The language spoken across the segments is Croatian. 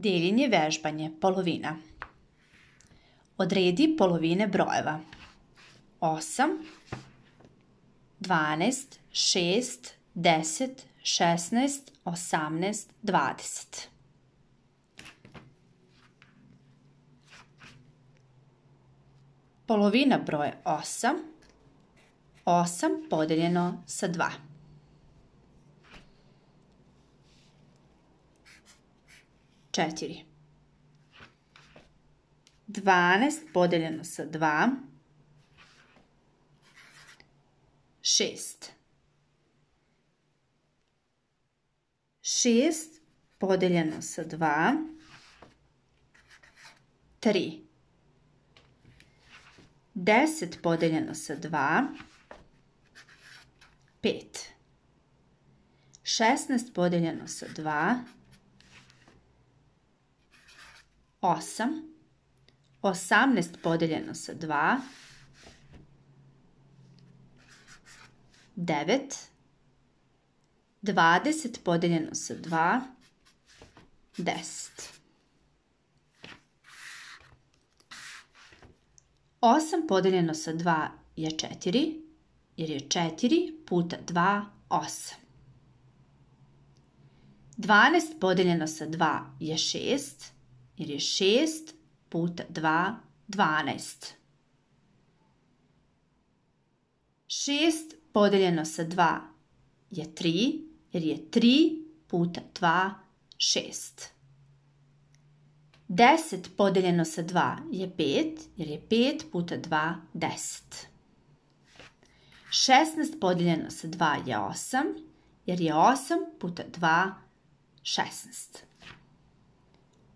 Deljenje vežbanje polovina. Odredi polovine brojeva. 8, 12, 6, 10, 16, 18, 20. Polovina broje 8, 8 podeljeno sa 2. 12 podeljeno sa 2, 6. 6 podeljeno sa 2, 3. 10 podeljeno sa 2, 5. 16 podeljeno sa 2, 8, 18 podijeljeno sa 2, 9, 20 podijeljeno sa 2, 10. 8 podijeljeno sa 2 je 4, jer je 4 puta 2, 8. 12 podijeljeno sa 2 je 6, jer je 6 puta 2 12. 6 podeljeno sa 2 je 3, jer je 3 puta 2 6. 10 podeljeno sa 2 je 5, jer je 5 puta 2 10. 16 podeljeno sa 2 je 8, jer je 8 puta 2 16.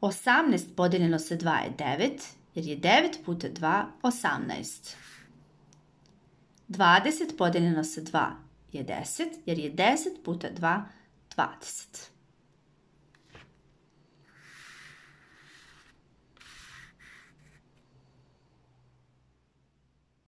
18 podijeljeno sa 2 je 9, jer je 9 puta 2 18. 20 podijeljeno sa 2 je 10, jer je 10 puta 2 20.